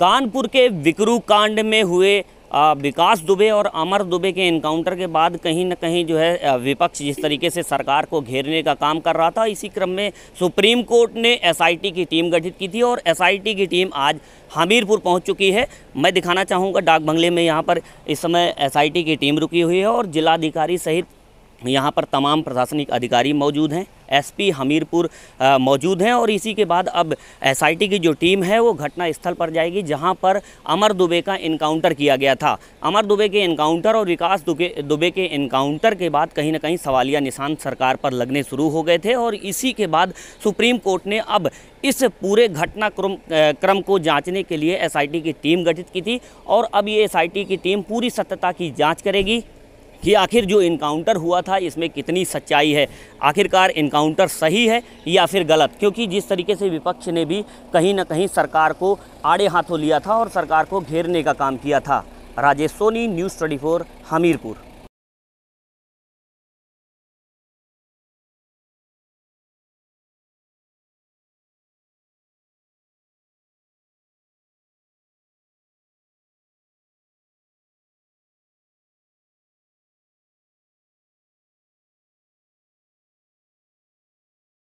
कानपुर के विकरू कांड में हुए विकास दुबे और अमर दुबे के इनकाउंटर के बाद कहीं ना कहीं जो है विपक्ष जिस तरीके से सरकार को घेरने का काम कर रहा था इसी क्रम में सुप्रीम कोर्ट ने एसआईटी की टीम गठित की थी और एसआईटी की टीम आज हमीरपुर पहुंच चुकी है मैं दिखाना चाहूँगा डाक बंगले में यहाँ पर इस समय एसआईटी की टीम रुकी हुई है और जिलाधिकारी सहित यहाँ पर तमाम प्रशासनिक अधिकारी मौजूद हैं एसपी हमीरपुर मौजूद हैं और इसी के बाद अब एसआईटी की जो टीम है वो घटना स्थल पर जाएगी जहां पर अमर दुबे का इनकाउंटर किया गया था अमर दुबे के इनकाउंटर और विकास दुबे दुबे के इनकाउंटर के बाद कहीं ना कहीं सवालिया निशान सरकार पर लगने शुरू हो गए थे और इसी के बाद सुप्रीम कोर्ट ने अब इस पूरे घटनाक्रम क्रम को जाँचने के लिए एस की टीम गठित की थी और अब ये एस की टीम पूरी सत्यता की जाँच करेगी कि आखिर जो इनकाउंटर हुआ था इसमें कितनी सच्चाई है आखिरकार इनकाउंटर सही है या फिर गलत क्योंकि जिस तरीके से विपक्ष ने भी कहीं ना कहीं सरकार को आड़े हाथों लिया था और सरकार को घेरने का काम किया था राजेश सोनी न्यूज़ ट्वेंटी हमीरपुर